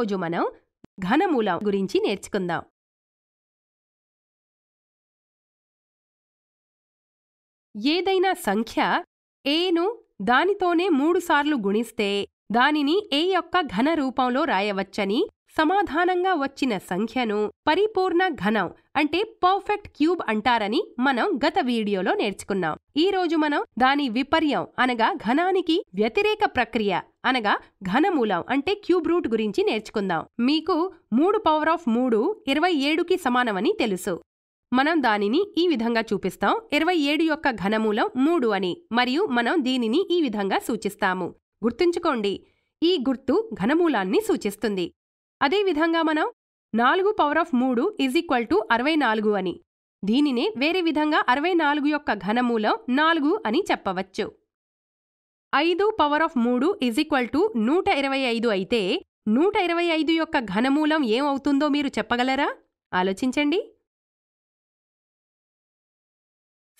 ఈరోజు మనం ఘనమూలం గురించి నేర్చుకుందాం ఏదైనా సంఖ్య ఏను దానితోనే మూడుసార్లు గుణిస్తే దానిని ఏ యొక్క ఘన రూపంలో రాయవచ్చని సమాధానంగా వచ్చిన సంఖ్యను పరిపూర్ణ ఘనం అంటే పర్ఫెక్ట్ క్యూబ్ అంటారని మనం గత వీడియోలో నేర్చుకున్నాం ఈ రోజు మనం దాని విపర్యం అనగా ఘనానికి వ్యతిరేక ప్రక్రియ అనగా ఘనమూలం అంటే క్యూబ్ రూట్ గురించి నేర్చుకుందాం మీకు మూడు పవర్ ఆఫ్ మూడు ఇరవై ఏడుకి సమానమని తెలుసు మనం దానిని ఈ విధంగా చూపిస్తాం ఇరవై ఏడు యొక్క ఘనమూలం మూడు అని మరియు మనం దీనిని ఈ విధంగా సూచిస్తాము గుర్తుంచుకోండి ఈ గుర్తు ఘనమూలాన్ని సూచిస్తుంది అదేవిధంగా మనం నాలుగు పవర్ ఆఫ్ మూడు ఈజ్ ఈక్వల్ టు అరవై నాలుగు అని దీనినే వేరే విధంగా అరవై నాలుగు యొక్క ఘనమూలం నాలుగు అని చెప్పవచ్చు ఐదు పవర్ ఆఫ్ మూడు ఈజ్ ఈక్వల్ టు నూట ఇరవై ఐదు అయితే నూట ఇరవై ఐదు యొక్క ఘనమూలం ఏమవుతుందో మీరు చెప్పగలరా ఆలోచించండి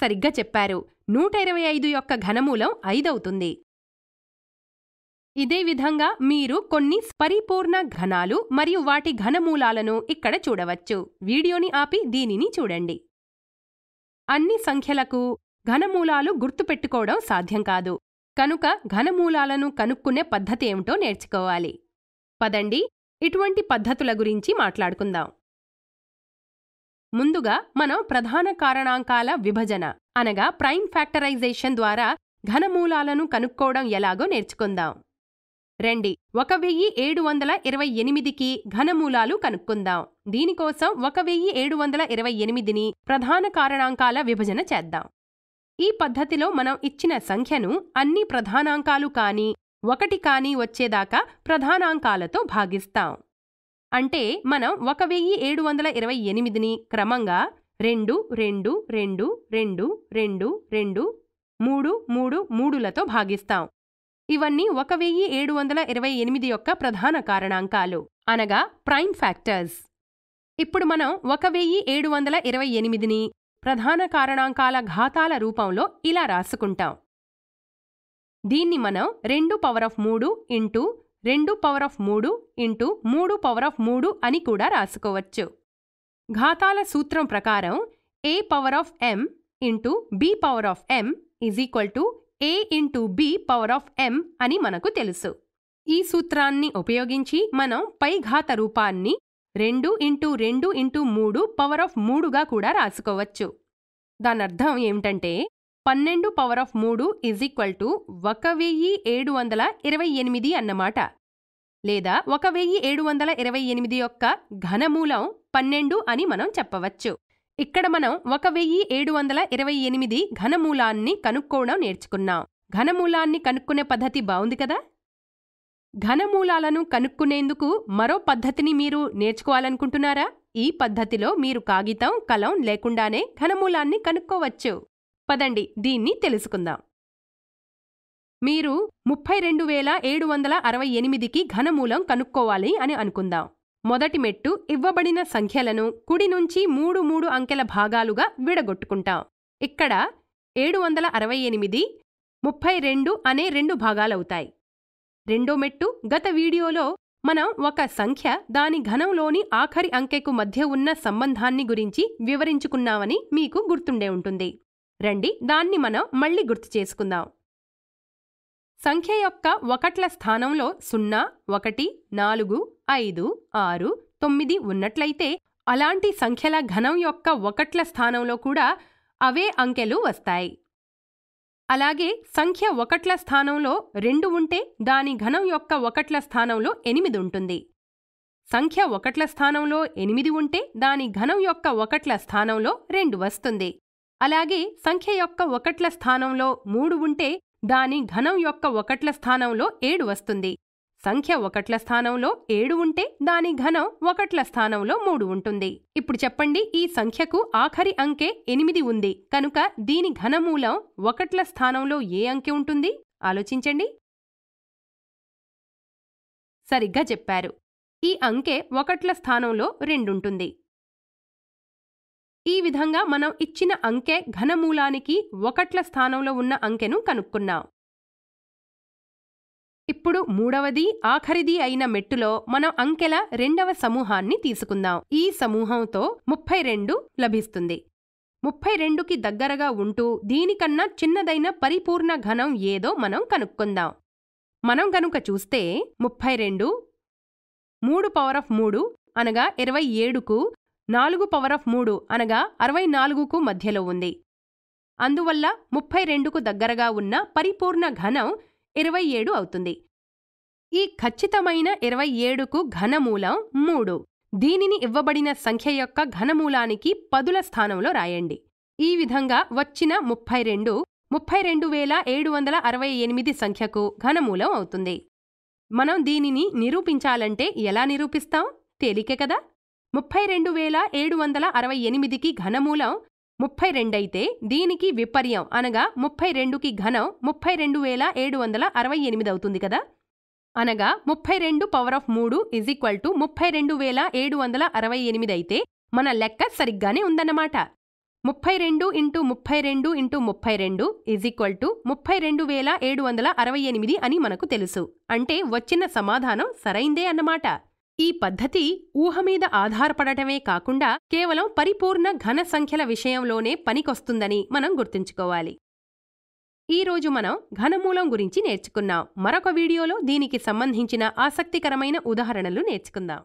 సరిగ్గా చెప్పారు నూట ఇరవై ఐదు యొక్క ఘనమూలం ఐదవుతుంది ఇదే విధంగా మీరు కొన్ని పరిపూర్ణ ఘనాలు మరియు వాటి ఘనమూలాలను ఇక్కడ చూడవచ్చు వీడియోని ఆపి దీనిని చూడండి అన్ని సంఖ్యలకు ఘనమూలాలు గుర్తుపెట్టుకోవడం సాధ్యం కాదు కనుక ఘనమూలాలను కనుక్కునే పద్ధతి ఏమిటో నేర్చుకోవాలి పదండి ఇటువంటి పద్ధతుల గురించి మాట్లాడుకుందాం ముందుగా మనం ప్రధాన కారణాంకాల విభజన అనగా ప్రైమ్ ఫ్యాక్టరైజేషన్ ద్వారా ఘనమూలాలను కనుక్కోవడం ఎలాగో నేర్చుకుందాం రండి ఒక వెయ్యి ఏడు వందల ఇరవై ఎనిమిదికి ఘనమూలాలు కనుక్కుందాం దీనికోసం ఒక వెయ్యి ఏడు వందల ఇరవై ఎనిమిదిని ప్రధాన కారణాంకాల విభజన చేద్దాం ఈ పద్ధతిలో మనం ఇచ్చిన సంఖ్యను అన్ని ప్రధానాంకాలు కాని ఒకటి కాని వచ్చేదాకా ప్రధానాంకాలతో భాగిస్తాం అంటే మనం ఒక వెయ్యి ఏడు వందల ఇరవై ఎనిమిదిని క్రమంగా రెండు రెండు రెండు రెండు రెండు రెండు మూడు మూడు మూడులతో భాగిస్తాం ఇవన్నీ ఒక వెయ్యి ఏడు వందల ఇరవై ఎనిమిది యొక్క ప్రధాన కారణాంకాలు అనగా ప్రైమ్ ఫ్యాక్టర్స్ ఇప్పుడు మనం ఒక వెయ్యి ఏడు వందల ఇరవై ఎనిమిదిని ప్రధాన కారణాంకాల ఘాతాల రూపంలో ఇలా రాసుకుంటాం దీన్ని మనం రెండు పవర్ ఆఫ్ మూడు ఇంటూ రెండు పవర్ ఆఫ్ మూడు ఇంటూ మూడు పవర్ ఆఫ్ మూడు అని కూడా రాసుకోవచ్చు ఘాతాల సూత్రం ప్రకారం A power of M into B power of M is equal to A into B power of M అని మనకు తెలుసు ఈ సూత్రాన్ని ఉపయోగించి మనం పై ఘాత రూపాన్ని రెండు ఇంటూ రెండు ఇంటూ మూడు పవర్ ఆఫ్ మూడుగా కూడా రాసుకోవచ్చు దానర్థం ఏమిటంటే పన్నెండు పవర్ ఆఫ్ మూడు ఈజ్ ఈక్వల్ టు ఒక వెయ్యి ఏడు వందల ఇరవై ఎనిమిది అన్నమాట లేదా ఒక వెయ్యి ఏడు వందల ఇరవై ఎనిమిది యొక్క ఘనమూలం పన్నెండు అని మనం చెప్పవచ్చు ఇక్కడ మనం ఒక వెయ్యి ఏడు వందల ఇరవై ఎనిమిది ఘనమూలాన్ని కనుక్కోవడం నేర్చుకున్నాం ఘనమూలాన్ని కనుక్కునే పద్ధతి బాగుంది కదా ఘనమూలాలను కనుక్కునేందుకు మరో పద్ధతిని మీరు నేర్చుకోవాలనుకుంటున్నారా ఈ పద్ధతిలో మీరు కాగితం కలం లేకుండానే ఘనమూలాన్ని కనుక్కోవచ్చు పదండి దీన్ని తెలుసుకుందాం మీరు ముప్పై రెండు వేల ఏడు వందల అరవై ఎనిమిదికి ఘనమూలం కనుక్కోవాలి అని అనుకుందాం మొదటి మెట్టు ఇవ్వబడిన సంఖ్యలను కుడి నుంచి మూడు మూడు అంకెల భాగాలుగా విడగొట్టుకుంటాం ఇక్కడ ఏడు వందల అరవై ఎనిమిది ముప్పై రెండు అనే రెండు భాగాలవుతాయి రెండో మెట్టు గత వీడియోలో మనం ఒక సంఖ్య దాని ఘనంలోని ఆఖరి అంకెకు మధ్య ఉన్న సంబంధాన్ని గురించి వివరించుకున్నామని మీకు గుర్తుండే ఉంటుంది రండి దాన్ని మనం మళ్ళీ గుర్తు చేసుకుందాం సంఖ్య యొక్క ఒకట్ల స్థానంలో సున్నా ఒకటి నాలుగు ఐదు ఆరు తొమ్మిది ఉన్నట్లయితే అలాంటి సంఖ్యల ఘనం యొక్క ఒకట్ల స్థానంలో కూడా అవే అంకెలు వస్తాయి అలాగే సంఖ్య ఒకట్ల స్థానంలో రెండు ఉంటే దాని ఘనం యొక్క ఒకట్ల స్థానంలో ఎనిమిది ఉంటుంది సంఖ్య ఒకట్ల స్థానంలో ఎనిమిది ఉంటే దాని ఘనం యొక్క ఒకట్ల స్థానంలో రెండు వస్తుంది అలాగే సంఖ్య యొక్క ఒకట్ల స్థానంలో మూడు ఉంటే దాని ఘనం యొక్క ఒకట్ల స్థానంలో ఏడు వస్తుంది సంఖ్య ఒకట్ల స్థానంలో ఏడు ఉంటే దాని ఘనం ఒకట్ల స్థానంలో మూడు ఉంటుంది ఇప్పుడు చెప్పండి ఈ సంఖ్యకు ఆఖరి అంకె ఎనిమిది ఉంది కనుక దీని ఘనమూలం ఒకట్ల స్థానంలో ఏ అంకె ఉంటుంది ఆలోచించండి సరిగ్గా చెప్పారు ఈ అంకె ఒకట్ల స్థానంలో రెండుంటుంది ఈ విధంగా మనం ఇచ్చిన అంకె ఘనమూలానికి ఒకట్ల స్థానంలో ఉన్న అంకెను కనుక్కున్నాం ఇప్పుడు మూడవది ఆఖరిది అయిన మెట్టులో మనం అంకెల రెండవ సమూహాన్ని తీసుకుందాం ఈ సమూహంతో ముప్పై రెండు లభిస్తుంది ముప్పై రెండుకి దగ్గరగా ఉంటూ దీనికన్నా చిన్నదైన పరిపూర్ణ ఘనం ఏదో మనం కనుక్కుందాం మనం గనుక చూస్తే ముప్పై రెండు మూడు పవర్ ఆఫ్ మూడు అనగా ఇరవై ఏడుకు నాలుగు పవర్ ఆఫ్ మూడు అనగా అరవై నాలుగుకు మధ్యలో ఉంది అందువల్ల ముప్పై రెండుకు దగ్గరగా ఉన్న పరిపూర్ణ ఘనం ఇరవై ఏడు అవుతుంది ఈ ఖచ్చితమైన ఇరవై ఏడుకు ఘనమూలం మూడు దీనిని ఇవ్వబడిన సంఖ్య యొక్క ఘనమూలానికి పదుల స్థానంలో రాయండి ఈ విధంగా వచ్చిన ముప్పై రెండు ముప్పై రెండు వేల ఏడు వందల అరవై ఎనిమిది సంఖ్యకు ఘనమూలం అవుతుంది మనం దీనిని నిరూపించాలంటే ఎలా నిరూపిస్తాం తేలికే కదా ముప్పై రెండు వేల ఏడు వందల అరవై ఎనిమిదికి ఘనమూలం ముప్పై రెండైతే దీనికి విపర్యం అనగా ముప్పై రెండుకి ఘనం ముప్పై రెండు వేల ఏడు వందల అరవై ఎనిమిది అవుతుంది కదా అనగా ముప్పై రెండు పవర్ ఆఫ్ మూడు ఇజ్ ఈక్వల్ టు ముప్పై రెండు వేల ఏడు వందల అరవై ఎనిమిది అయితే మన లెక్క సరిగ్గానే ఉందన్నమాట ముప్పై రెండు ఇంటూ ముప్పై రెండు ఇంటూ ముప్పై రెండు ఇజ్ ఈక్వల్ టు ముప్పై రెండు వేల ఏడు వందల అరవై ఎనిమిది అని మనకు తెలుసు అంటే వచ్చిన సమాధానం సరైందే అన్నమాట ఈ పద్ధతి ఊహ మీద ఆధారపడటమే కాకుండా కేవలం పరిపూర్ణ ఘన సంఖ్యల విషయంలోనే పనికొస్తుందని మనం గుర్తుంచుకోవాలి ఈరోజు మనం ఘనమూలం గురించి నేర్చుకున్నాం మరొక వీడియోలో దీనికి సంబంధించిన ఆసక్తికరమైన ఉదాహరణలు నేర్చుకుందాం